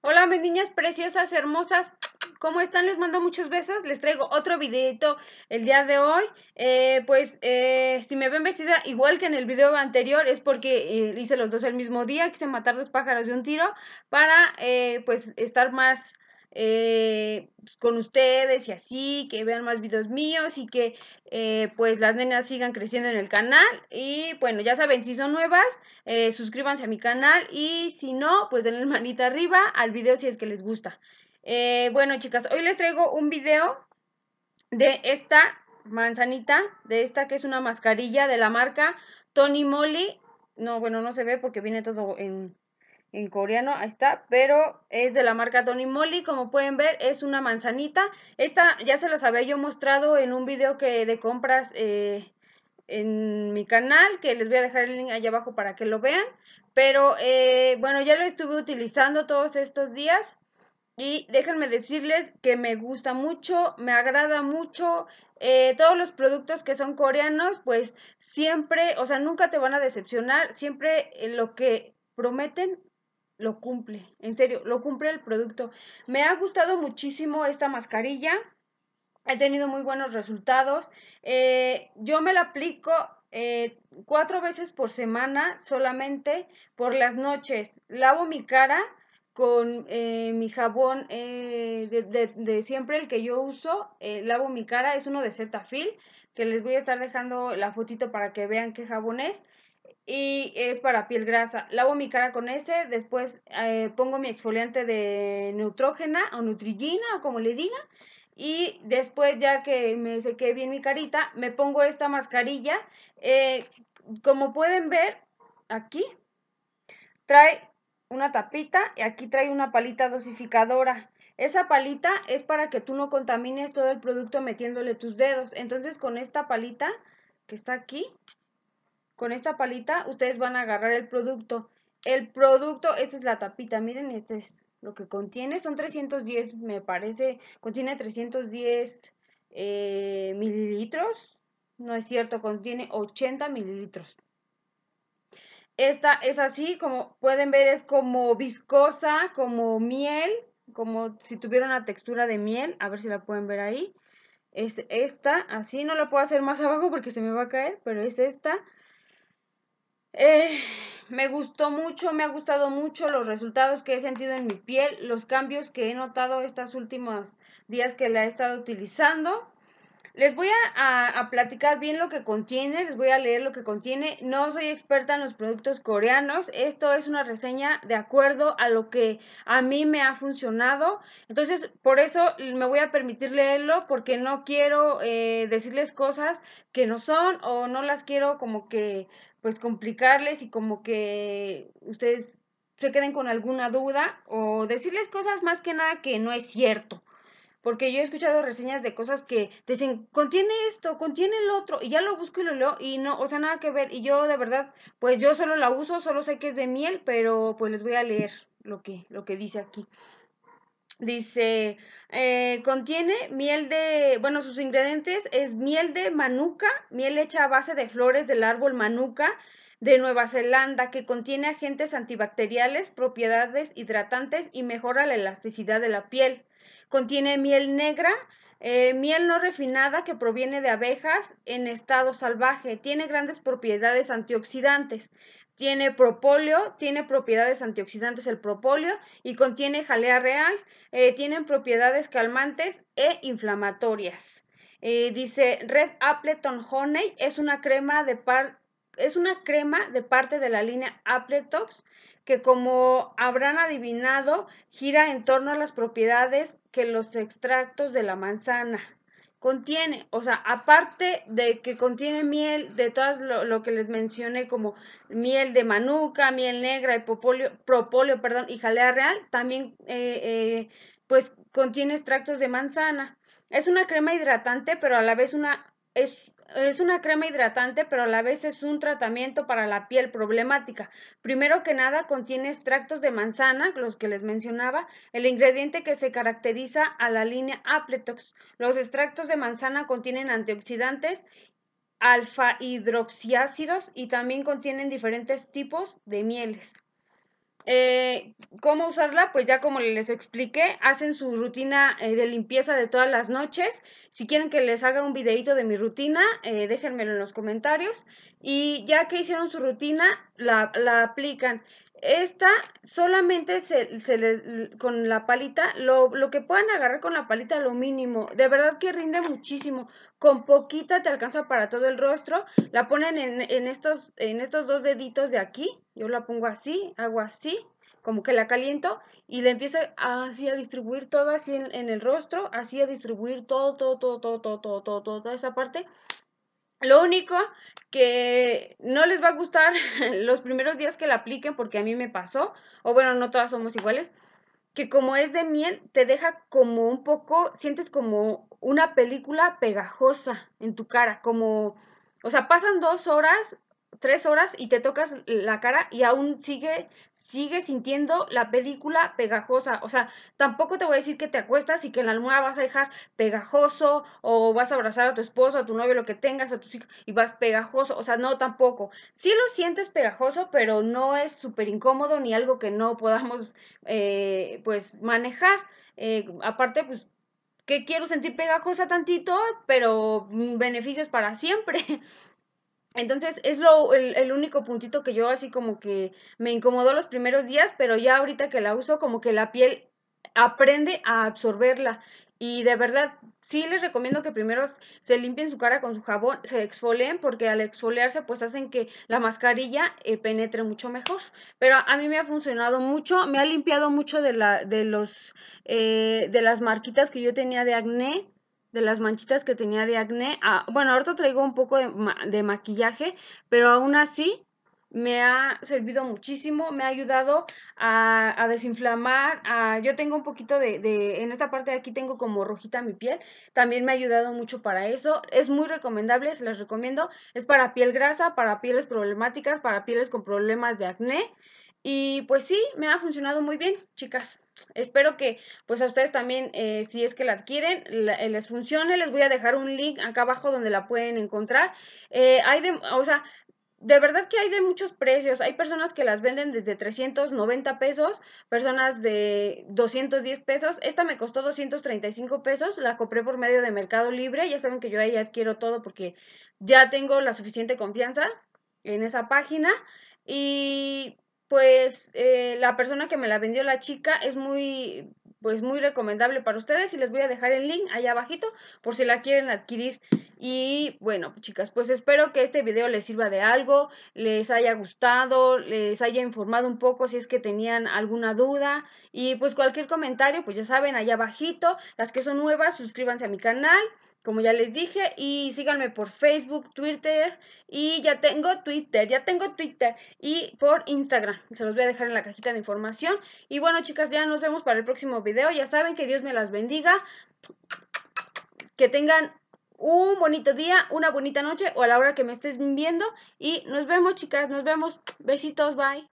Hola mis niñas preciosas, hermosas. ¿Cómo están? Les mando muchos besos. Les traigo otro videito el día de hoy. Eh, pues eh, si me ven vestida igual que en el video anterior es porque eh, hice los dos el mismo día. Quise matar dos pájaros de un tiro para pues estar más pues, con ustedes y así, que vean más videos míos y que pues las nenas sigan creciendo en el canal. Y bueno, ya saben, si son nuevas, suscríbanse a mi canal y si no, pues denle manita arriba al video si es que les gusta. Eh, bueno, chicas, hoy les traigo un video de esta manzanita, de esta que es una mascarilla de la marca Tony Moly. No, bueno, no se ve porque viene todo en, coreano, ahí está, pero es de la marca Tony Moly, como pueden ver es una manzanita, esta ya se las había yo mostrado en un video que de compras eh, en mi canal, que les voy a dejar el link allá abajo para que lo vean, pero eh, bueno, ya lo estuve utilizando todos estos días, y déjenme decirles que me gusta mucho, me agrada mucho. Eh, todos los productos que son coreanos, pues siempre, o sea, nunca te van a decepcionar. Siempre eh, lo que prometen lo cumple. En serio, lo cumple el producto. Me ha gustado muchísimo esta mascarilla. He tenido muy buenos resultados. Eh, yo me la aplico cuatro veces por semana solamente por las noches. Lavo mi cara con eh, mi jabón eh, de, siempre, el que yo uso, eh, lavo mi cara, es uno de Zetafil, que les voy a estar dejando la fotito para que vean qué jabón es, y es para piel grasa. Lavo mi cara con ese, después pongo mi exfoliante de neutrógena o nutrigina o como le digan, y después ya que me seque bien mi carita, me pongo esta mascarilla, como pueden ver, aquí, trae una tapita y aquí trae una palita dosificadora. Esa palita es para que tú no contamines todo el producto metiéndole tus dedos. Entonces con esta palita que está aquí, con esta palita ustedes van a agarrar el producto. El producto, esta es la tapita, miren, este es lo que contiene. Son 310, me parece, contiene 310 eh, mililitros. No es cierto, contiene 80 mililitros. Esta es así, como pueden ver, es como viscosa, como miel, como si tuviera una textura de miel. A ver si la pueden ver ahí. Es esta, así no la puedo hacer más abajo porque se me va a caer, pero es esta. Eh, me gustó mucho, me ha gustado mucho los resultados que he sentido en mi piel, los cambios que he notado estos últimos días que la he estado utilizando. Les voy a, platicar bien lo que contiene, les voy a leer lo que contiene. No soy experta en los productos coreanos, esto es una reseña de acuerdo a lo que a mí me ha funcionado. Entonces, por eso me voy a permitir leerlo porque no quiero eh, decirles cosas que no son o no las quiero como que, pues, complicarles y como que ustedes se queden con alguna duda o decirles cosas más que nada que no es cierto porque yo he escuchado reseñas de cosas que dicen, contiene esto, contiene el otro, y ya lo busco y lo leo, y no, o sea, nada que ver, y yo de verdad, pues yo solo la uso, solo sé que es de miel, pero pues les voy a leer lo que, lo que dice aquí. Dice, eh, contiene miel de, bueno, sus ingredientes es miel de manuca, miel hecha a base de flores del árbol manuca de Nueva Zelanda, que contiene agentes antibacteriales, propiedades hidratantes y mejora la elasticidad de la piel. Contiene miel negra, eh, miel no refinada que proviene de abejas en estado salvaje. Tiene grandes propiedades antioxidantes. Tiene propóleo, tiene propiedades antioxidantes el propóleo y contiene jalea real. Tiene eh, tienen propiedades calmantes e inflamatorias. Eh, dice Red Appleton Honey es una crema de es una crema de parte de la línea Appletox que como habrán adivinado, gira en torno a las propiedades que los extractos de la manzana contiene, o sea, aparte de que contiene miel de todas lo, que les mencioné como miel de manuca, miel negra y propóleo, perdón, y jalea real, también eh, eh, pues contiene extractos de manzana. Es una crema hidratante, pero a la vez una es es una crema hidratante, pero a la vez es un tratamiento para la piel problemática. Primero que nada, contiene extractos de manzana, los que les mencionaba, el ingrediente que se caracteriza a la línea Apletox. Los extractos de manzana contienen antioxidantes, alfa hidroxiácidos y también contienen diferentes tipos de mieles. Eh, ¿Cómo usarla? Pues ya como les expliqué, hacen su rutina eh, de limpieza de todas las noches. Si quieren que les haga un videito de mi rutina, eh, déjenmelo en los comentarios. Y ya que hicieron su rutina, la, aplican. Esta solamente se, con la palita, lo, lo que puedan agarrar con la palita, lo mínimo. De verdad que rinde muchísimo con poquita te alcanza para todo el rostro, la ponen en, estos, en estos dos deditos de aquí, yo la pongo así, hago así, como que la caliento y la empiezo así a distribuir todo así en, el rostro, así a distribuir todo, todo, todo, todo, todo, todo, todo toda esa parte. Lo único que no les va a gustar los primeros días que la apliquen, porque a mí me pasó, o bueno, no todas somos iguales, que como es de miel, te deja como un poco, sientes como una película pegajosa en tu cara, como, o sea, pasan dos horas, tres horas y te tocas la cara y aún sigue Sigue sintiendo la película pegajosa. O sea, tampoco te voy a decir que te acuestas y que en la almohada vas a dejar pegajoso o vas a abrazar a tu esposo, a tu novio, lo que tengas, a tus hijos y vas pegajoso. O sea, no tampoco. Sí lo sientes pegajoso, pero no es súper incómodo ni algo que no podamos eh, pues manejar. Eh, aparte, pues que quiero sentir pegajosa tantito, pero mm, beneficios para siempre. Entonces es lo, el, único puntito que yo así como que me incomodó los primeros días, pero ya ahorita que la uso como que la piel aprende a absorberla. Y de verdad, sí les recomiendo que primero se limpien su cara con su jabón, se exfolien, porque al exfoliarse pues hacen que la mascarilla eh, penetre mucho mejor. Pero a mí me ha funcionado mucho, me ha limpiado mucho de, la, de, los, eh, de las marquitas que yo tenía de acné de las manchitas que tenía de acné. Ah, bueno, ahorita traigo un poco de, maquillaje, pero aún así me ha servido muchísimo, me ha ayudado a, desinflamar. yo tengo un poquito de, en esta parte de aquí tengo como rojita mi piel, también me ha ayudado mucho para eso. Es muy recomendable, se las recomiendo. Es para piel grasa, para pieles problemáticas, para pieles con problemas de acné. Y pues sí, me ha funcionado muy bien, chicas espero que pues a ustedes también, eh, si es que la adquieren, eh, les funcione. Les voy a dejar un link acá abajo donde la pueden encontrar. Eh, hay de, o sea, de verdad que hay de muchos precios. Hay personas que las venden desde 390 pesos, personas de 210 pesos. Esta me costó 235 pesos, la compré por medio de Mercado Libre. Ya saben que yo ahí adquiero todo porque ya tengo la suficiente confianza en esa página. Y pues eh, la persona que me la vendió la chica es muy pues muy recomendable para ustedes y les voy a dejar el link allá abajito por si la quieren adquirir y bueno chicas pues espero que este video les sirva de algo les haya gustado les haya informado un poco si es que tenían alguna duda y pues cualquier comentario pues ya saben allá abajito las que son nuevas suscríbanse a mi canal como ya les dije, y síganme por Facebook, Twitter, y ya tengo Twitter, ya tengo Twitter, y por Instagram, se los voy a dejar en la cajita de información. Y bueno, chicas, ya nos vemos para el próximo video, ya saben que Dios me las bendiga, que tengan un bonito día, una bonita noche, o a la hora que me estés viendo, y nos vemos, chicas, nos vemos, besitos, bye.